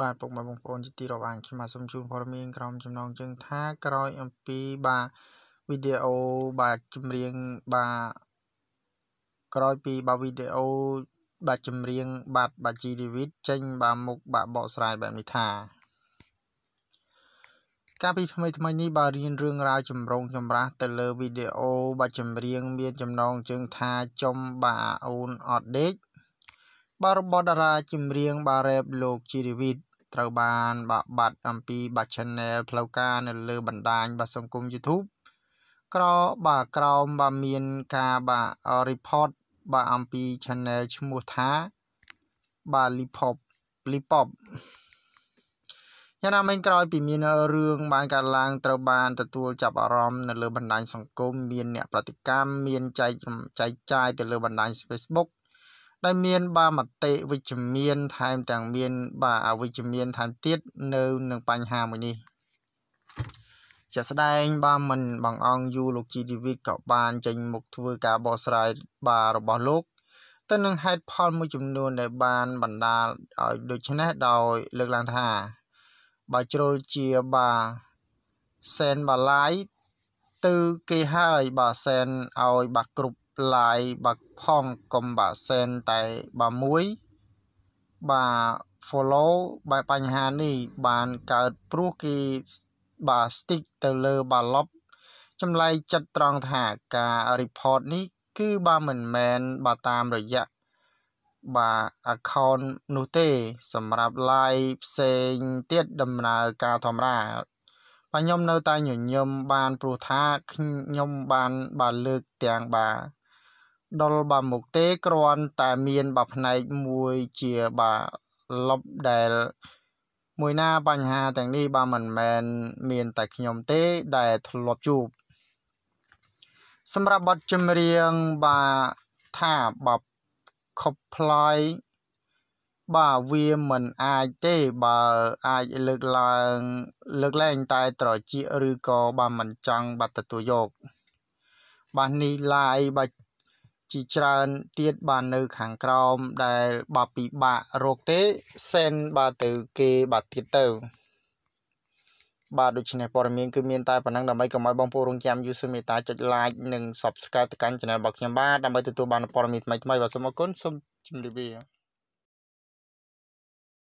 បាទពុកម៉ែបងប្អូនជាទីរាប់អានខ្ញុំបាទសូមជូនព័ត៌មានក្រុមចំណងជើងថាក្រោយអំពីបាទវីដេអូបាទចម្រៀង បាទក្រោយពីបាទវីដេអូបាទចម្រៀងបាទបាទជីឌីវីតចេញបាទមុខបាទបកស្រាយបែបនេះថាកាលពីថ្មីថ្មីនេះបាទរៀនរឿងរ៉ាវចម្រូងចម្រាសទៅលើវីដេអូបាទចម្រៀងមានចំណងជើងថាចំបាទអូនអត់ដេកបាទរបស់តារាចម្រៀងបាទរ៉េបលោកជីរីវីតត្រូវបានបាក់បាត់អំពីបាទ Channel ផ្លូវការនៅលើបណ្ដាញបាទសង្គម YouTube ក្របាទក្រោមបាទមានការបាទ report បាទអំពី Channel ឈ្មោះថាបាទ Lipop Lipop យ៉ាងណាមិញក្រោយពីមានរឿងបានកើតឡើងត្រូវបានទទួលចាប់អារម្មណ៍នៅលើបណ្ដាញសង្គមមានអ្នកប្រតិកម្មមានចែកចែកចាយទៅលើបណ្ដាញ Facebook ដែលមានបាទមតិវិជ្ជមានថែមទាំងមានបាទអវិជ្ជមានថែមទៀតនៅនឹងបញ្ហាមួយនេះជាក់ស្ដែងបាទមិនបងអង្គយូលោកជីជីវិតក៏បានចេញមុខធ្វើការបកស្រាយបាទរបស់លោក ទៅនឹងហេតុផលមួយចំនួនដែលបានបណ្ដាលឲ្យដូចនេះដោយលើកឡើងថាបើជ្រុលជាបាទសែនបាឡាយទៅគេហើយបាទសែនឲ្យបាទគ្រប់ឡាយបាក់ផងកុំបាក់សែនតែបើមួយបាទ follow បែបបញ្ហានេះបានកើតព្រោះគេបាទ stick ទៅលើបាឡប់ចម្លែកចិត្តត្រង់ថាការ report នេះគឺបាទមិនមែនបាទតាមរយៈបាទ account នោះទេសម្រាប់ live ផ្សេងទៀតដំណើរការធម្មតាបាទខ្ញុំនៅតែញញឹមបានព្រោះថាខ្ញុំបានបាទលើកទាំងបាទដុលបាទមុខទេគ្រាន់ តែមានបាទផ្នែកមួយជាបាទលប់ដែល មួយណាបញ្ហាទាំងនេះបាទមិនមែនមាន តែខ្ញុំទេដែលធ្លាប់ជួបសម្រាប់បទចម្រៀងបាទថាបាទខុបផ្លាយបាទវាមិនអាចទេបើអាចលើកឡើង លើកលែងតែត្រចៀកឬក៏បាទមិនចង់បាទទទួលយក បាទនេះឡាយបាទជាច្រើនទៀតបាននៅខាងក្រោមដែលបើពិបាករកទេសែនបើទៅគេបាទទៀតទៅបាទដូច្នេះព័ត៌មានគឺមានតែប៉ុណ្ណឹងដើម្បីកុំឲ្យបងប្អូនរងចាំយូសមេតាចុច like និង subscribe ទៅកាន់ channel របស់ខ្ញុំបាទដើម្បីទទួលបានព័ត៌មានថ្មីៗបាទសូមអរគុណសូមជម្រាបលា